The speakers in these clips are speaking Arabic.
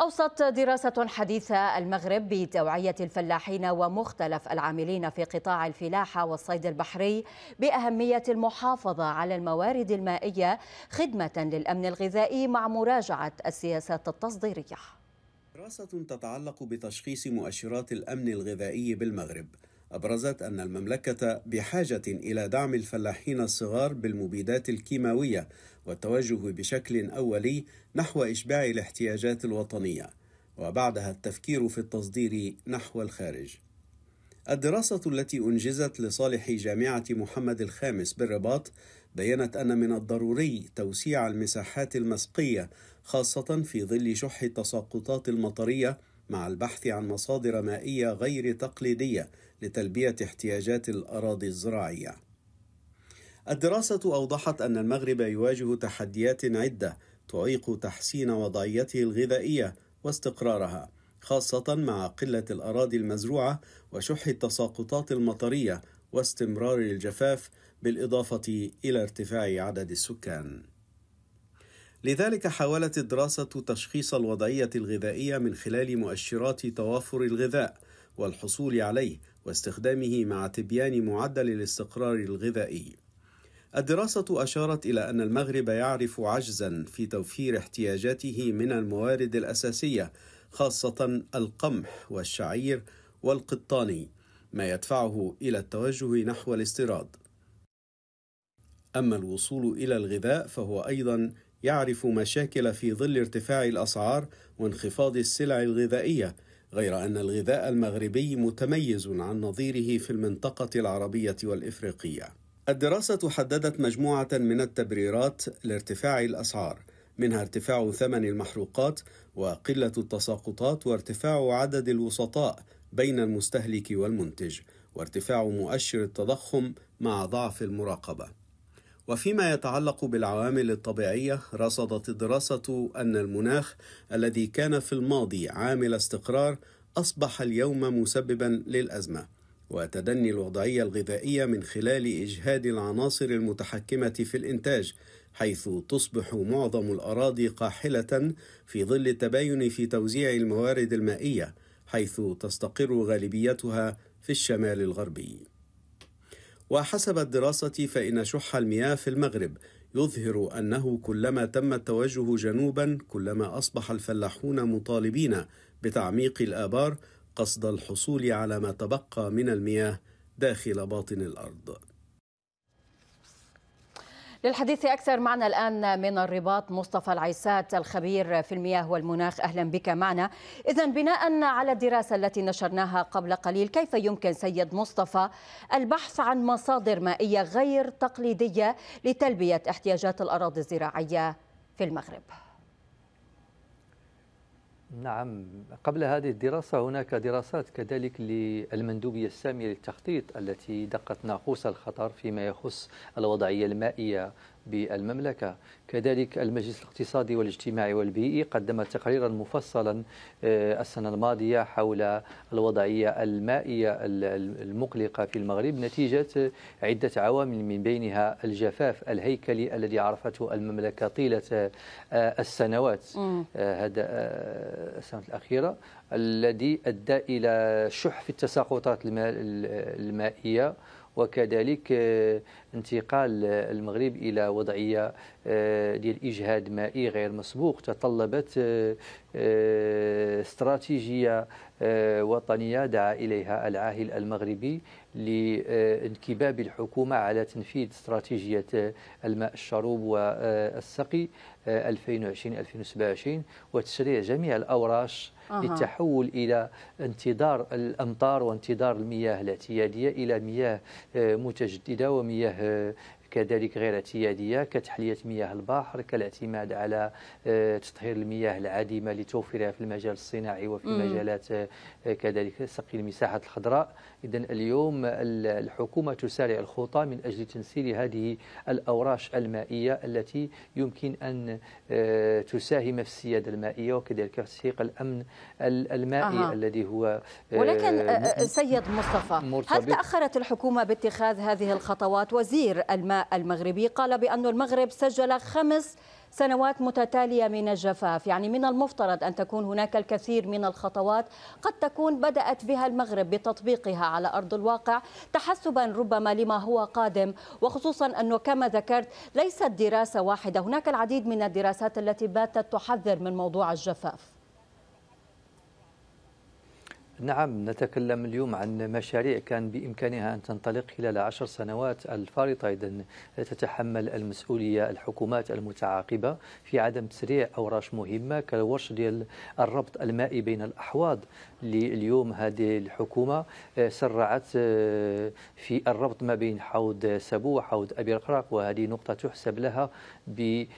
أوصت دراسة حديثة المغرب بتوعية الفلاحين ومختلف العاملين في قطاع الفلاحة والصيد البحري بأهمية المحافظة على الموارد المائية خدمة للأمن الغذائي مع مراجعة السياسات التصديرية. دراسة تتعلق بتشخيص مؤشرات الأمن الغذائي بالمغرب أبرزت أن المملكة بحاجة إلى دعم الفلاحين الصغار بالمبيدات الكيماوية والتوجه بشكل أولي نحو إشباع الاحتياجات الوطنية وبعدها التفكير في التصدير نحو الخارج الدراسة التي أنجزت لصالح جامعة محمد الخامس بالرباط بينت أن من الضروري توسيع المساحات المسقية خاصة في ظل شح التساقطات المطرية مع البحث عن مصادر مائية غير تقليدية لتلبية احتياجات الأراضي الزراعية. الدراسة أوضحت أن المغرب يواجه تحديات عدة تعيق تحسين وضعيته الغذائية واستقرارها، خاصة مع قلة الأراضي المزروعة وشح التساقطات المطرية واستمرار الجفاف بالإضافة إلى ارتفاع عدد السكان. لذلك حاولت الدراسة تشخيص الوضعية الغذائية من خلال مؤشرات توافر الغذاء والحصول عليه واستخدامه مع تبيان معدل الاستقرار الغذائي. الدراسة أشارت إلى أن المغرب يعرف عجزًا في توفير احتياجاته من الموارد الأساسية خاصة القمح والشعير والقطاني، ما يدفعه إلى التوجه نحو الاستيراد. أما الوصول إلى الغذاء فهو أيضًا يعرف مشاكل في ظل ارتفاع الأسعار وانخفاض السلع الغذائية غير أن الغذاء المغربي متميز عن نظيره في المنطقة العربية والإفريقية. الدراسة حددت مجموعة من التبريرات لارتفاع الأسعار، منها ارتفاع ثمن المحروقات وقلة التساقطات وارتفاع عدد الوسطاء بين المستهلك والمنتج، وارتفاع مؤشر التضخم مع ضعف المراقبة. وفيما يتعلق بالعوامل الطبيعية رصدت الدراسة أن المناخ الذي كان في الماضي عامل استقرار أصبح اليوم مسببا للأزمة وتدني الوضعية الغذائية من خلال إجهاد العناصر المتحكمة في الإنتاج حيث تصبح معظم الأراضي قاحلة في ظل التباين في توزيع الموارد المائية حيث تستقر غالبيتها في الشمال الغربي وحسب الدراسة فإن شح المياه في المغرب يظهر أنه كلما تم التوجه جنوبا كلما أصبح الفلاحون مطالبين بتعميق الآبار قصد الحصول على ما تبقى من المياه داخل باطن الأرض للحديث أكثر معنا الآن من الرباط مصطفى العيسات الخبير في المياه والمناخ أهلا بك معنا إذا بناء على الدراسة التي نشرناها قبل قليل كيف يمكن سيد مصطفى البحث عن مصادر مائية غير تقليدية لتلبية احتياجات الأراضي الزراعية في المغرب؟ نعم قبل هذه الدراسة هناك دراسات كذلك للمندوبية السامية للتخطيط التي دقت ناقوس الخطر فيما يخص الوضعية المائية بالمملكة كذلك المجلس الاقتصادي والاجتماعي والبيئي قدم تقريرا مفصلا آه، السنة الماضية حول الوضعية المائية المقلقة في المغرب نتيجة عدة عوامل من بينها الجفاف الهيكلي الذي عرفته المملكة طيلة آه، السنوات آه، هذا السنة الأخيرة الذي أدى إلى شح في التساقطات المائية وكذلك آه، انتقال آه، المغرب الى وضعيه آه، ديال اجهاد مائي غير مسبوق تطلبت آه، استراتيجية آه، وطنية دعا إليها العاهل المغربي لانكباب الحكومة على تنفيذ استراتيجية آه، الماء الشروب والسقي 2020-2027 وتشريع جميع الأوراش أه. للتحول إلى انتظار الأمطار وانتظار المياه الاعتيادية إلى مياه متجددة ومياه كذلك غير اعتيادية كتحلية مياه البحر كالاعتماد على آه، تطهير المياه العادمة لتوفيرها في المجال الصناعي وفي مم. مجالات آه، آه، كذلك سقي المساحات الخضراء إذا اليوم الحكومة تسارع الخطى من أجل تنسيل هذه الأوراش المائية التي يمكن أن تساهم في السيادة المائية وكذلك في تحقيق الأمن المائي أه. الذي هو ولكن سيد مصطفى هل تأخرت الحكومة باتخاذ هذه الخطوات وزير الماء المغربي قال بأن المغرب سجل خمس سنوات متتالية من الجفاف يعني من المفترض أن تكون هناك الكثير من الخطوات قد تكون بدأت بها المغرب بتطبيقها على أرض الواقع تحسبا ربما لما هو قادم وخصوصا أنه كما ذكرت ليست دراسة واحدة هناك العديد من الدراسات التي باتت تحذر من موضوع الجفاف نعم نتكلم اليوم عن مشاريع كان بإمكانها أن تنطلق خلال عشر سنوات الفارطة إذا تتحمل المسؤولية الحكومات المتعاقبة في عدم تسريع أوراش مهمة كالورش ديال الربط المائي بين الأحواض اللي اليوم هذه الحكومة آه، سرعت آه، في الربط ما بين حوض سبو وحوض أبي القراق وهذه نقطة تحسب لها بفك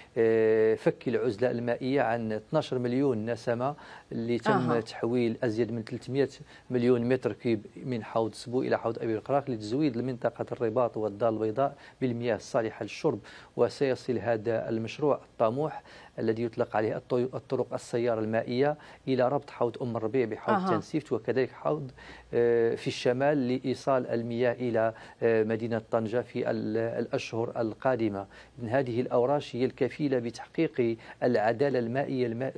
آه، العزلة المائية عن 12 مليون نسمة اللي تم آه. تحويل أزيد من 300 مليون متر كيب من حوض سبو إلى حوض أبي القراق لتزويد المنطقة الرباط والدار البيضاء بالمياه الصالحة للشرب وسيصل هذا المشروع الطموح الذي يطلق عليه الطرق السيارة المائية إلى ربط حوض أم الربيع بحوض أه. تنسيفت وكذلك حوض آه، في الشمال لإيصال المياه إلى آه، مدينة طنجة في الأشهر القادمة إن هذه الأوراش هي الكفيلة بتحقيق العدالة المائية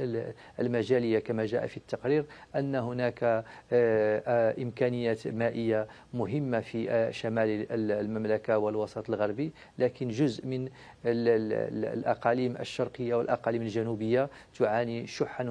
المجالية كما جاء في التقرير أن هناك آه، آه، إمكانيات مائية مهمة في آه، شمال المملكة والوسط الغربي لكن جزء من الأقاليم الشرقية والأقاليم الجنوبية تعاني شحا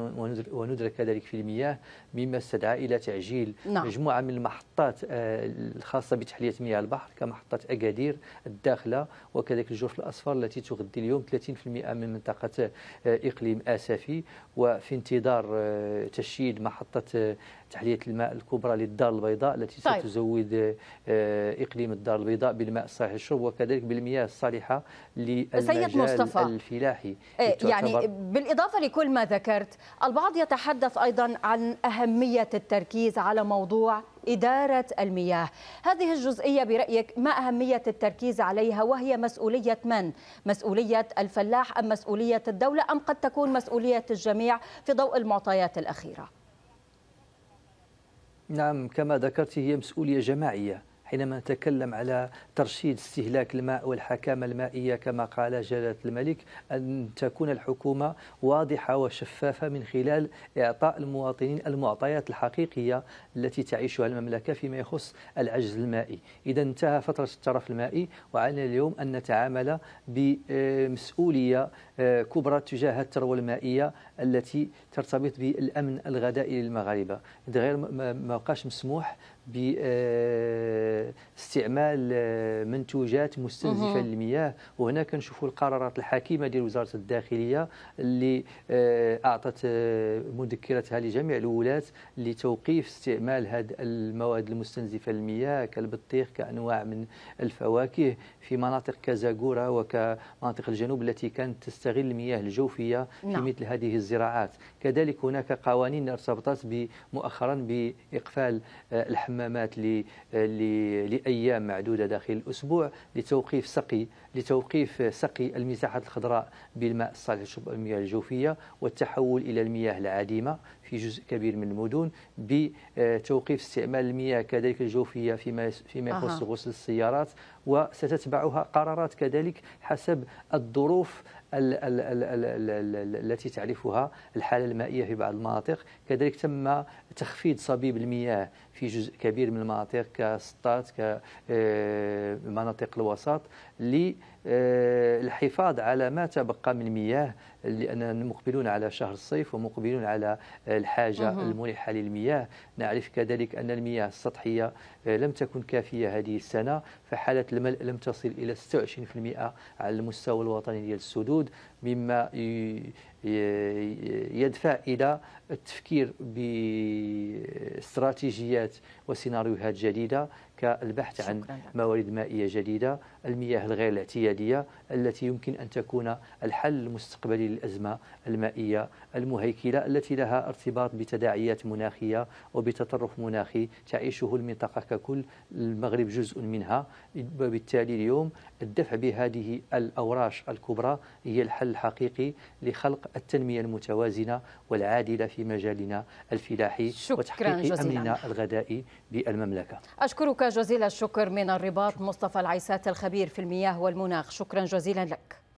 وندرة كذلك في المياه مما استدعى إلى تعجيل نعم. مجموعة من المحطات الخاصة بتحلية مياه البحر كمحطة أكادير الداخلة وكذلك الجرف الأصفر التي تغذي اليوم 30% من منطقة إقليم آسفي وفي انتظار تشييد محطة تحليه الماء الكبرى للدار البيضاء التي طيب. ستزود آه، اقليم الدار البيضاء بالماء الصالح للشرب وكذلك بالمياه الصالحه للمجال الفلاحي آه، يعني بالاضافه لكل ما ذكرت البعض يتحدث ايضا عن اهميه التركيز على موضوع إدارة المياه هذه الجزئية برأيك ما أهمية التركيز عليها وهي مسؤولية من؟ مسؤولية الفلاح أم مسؤولية الدولة أم قد تكون مسؤولية الجميع في ضوء المعطيات الأخيرة؟ نعم كما ذكرت هي مسؤولية جماعية حينما نتكلم على ترشيد استهلاك الماء والحكامة المائية كما قال جلالة الملك أن تكون الحكومة واضحة وشفافة من خلال إعطاء المواطنين المعطيات الحقيقية التي تعيشها المملكة فيما يخص العجز المائي إذا انتهى فترة الترف المائي وعلينا اليوم أن نتعامل بمسؤولية آه، كبرى تجاه الثروة المائية التي ترتبط بالأمن الغذائي للمغاربة غير ما بقاش مسموح باستعمال آه، منتوجات مستنزفه للمياه وهنا كنشوفوا القرارات الحكيمه ديال وزاره الداخليه اللي آه، اعطت آه، مذكرتها لجميع الولاة لتوقيف استعمال هذه المواد المستنزفه للمياه كالبطيخ كانواع من الفواكه في مناطق كزاغورا وكمناطق الجنوب التي كانت تستغل المياه الجوفيه في نعم. مثل هذه الزراعات كذلك هناك قوانين ارتبطت مؤخرا باقفال الحمام الحمامات لأيام معدودة داخل الأسبوع لتوقيف سقي لتوقيف سقي المساحات الخضراء بالماء الصالح لشرب المياه الجوفية والتحول إلى المياه العادمة في جزء كبير من المدن بتوقيف استعمال المياه كذلك الجوفية فيما فيما يخص غسل السيارات وستتبعها قرارات كذلك حسب الظروف التي تعرفها الحالة المائية في بعض المناطق كذلك تم تخفيض صبيب المياه في جزء كبير من المناطق كسطات كمناطق آه، الوسط آه، الحفاظ على ما تبقى من مياه لأننا مقبلون على شهر الصيف ومقبلون على الحاجة الملحة للمياه نعرف كذلك أن المياه السطحية آه، لم تكن كافية هذه السنة فحالة الملء لم تصل إلى 26% على المستوى الوطني ديال السدود مما يدفع الى التفكير باستراتيجيات وسيناريوهات جديده كالبحث عن موارد مائيه جديده، المياه الغير الاعتياديه التي يمكن ان تكون الحل المستقبلي للازمه المائيه المهيكله التي لها ارتباط بتداعيات مناخيه وبتطرف مناخي تعيشه المنطقه ككل، المغرب جزء منها وبالتالي اليوم الدفع بهذه الأوراش الكبرى هي الحل الحقيقي لخلق التنمية المتوازنة والعادلة في مجالنا الفلاحي شكرا وتحقيق جزيلا. أمننا الغذائي بالمملكة أشكرك جزيل الشكر من الرباط مصطفى العيسات الخبير في المياه والمناخ شكرا جزيلا لك